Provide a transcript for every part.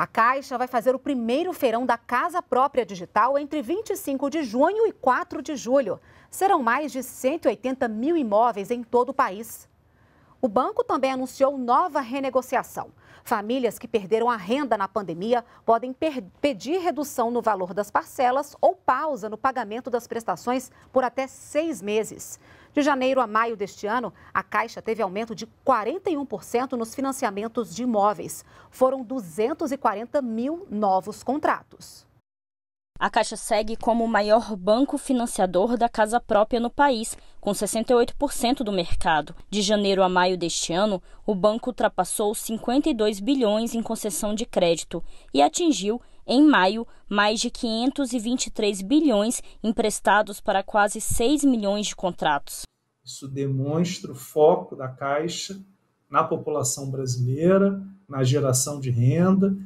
A Caixa vai fazer o primeiro feirão da Casa Própria Digital entre 25 de junho e 4 de julho. Serão mais de 180 mil imóveis em todo o país. O banco também anunciou nova renegociação. Famílias que perderam a renda na pandemia podem pedir redução no valor das parcelas ou pausa no pagamento das prestações por até seis meses. De janeiro a maio deste ano, a Caixa teve aumento de 41% nos financiamentos de imóveis. Foram 240 mil novos contratos. A Caixa segue como o maior banco financiador da casa própria no país, com 68% do mercado. De janeiro a maio deste ano, o banco ultrapassou 52 bilhões em concessão de crédito e atingiu, em maio, mais de 523 bilhões emprestados para quase 6 milhões de contratos. Isso demonstra o foco da Caixa na população brasileira, na geração de renda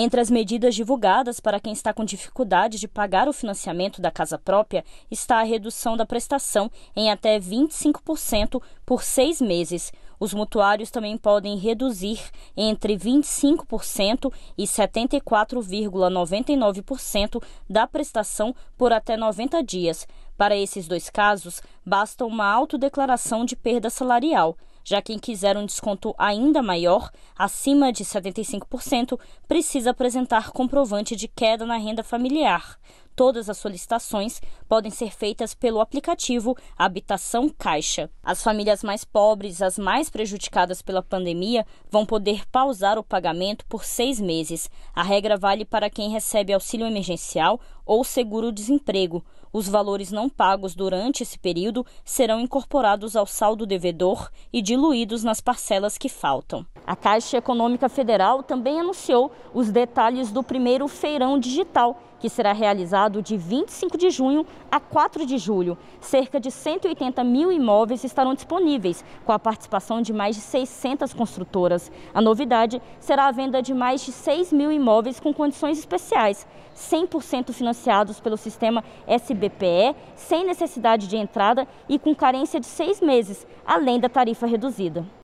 entre as medidas divulgadas para quem está com dificuldade de pagar o financiamento da casa própria está a redução da prestação em até 25% por seis meses. Os mutuários também podem reduzir entre 25% e 74,99% da prestação por até 90 dias. Para esses dois casos, basta uma autodeclaração de perda salarial. Já quem quiser um desconto ainda maior, acima de 75%, precisa apresentar comprovante de queda na renda familiar. Todas as solicitações podem ser feitas pelo aplicativo Habitação Caixa. As famílias mais pobres, as mais prejudicadas pela pandemia, vão poder pausar o pagamento por seis meses. A regra vale para quem recebe auxílio emergencial ou seguro-desemprego. Os valores não pagos durante esse período serão incorporados ao saldo devedor e diluídos nas parcelas que faltam. A Caixa Econômica Federal também anunciou os detalhes do primeiro feirão digital que será realizado de 25 de junho a 4 de julho. Cerca de 180 mil imóveis estarão disponíveis, com a participação de mais de 600 construtoras. A novidade será a venda de mais de 6 mil imóveis com condições especiais, 100% financiados pelo sistema SBPE, sem necessidade de entrada e com carência de seis meses, além da tarifa reduzida.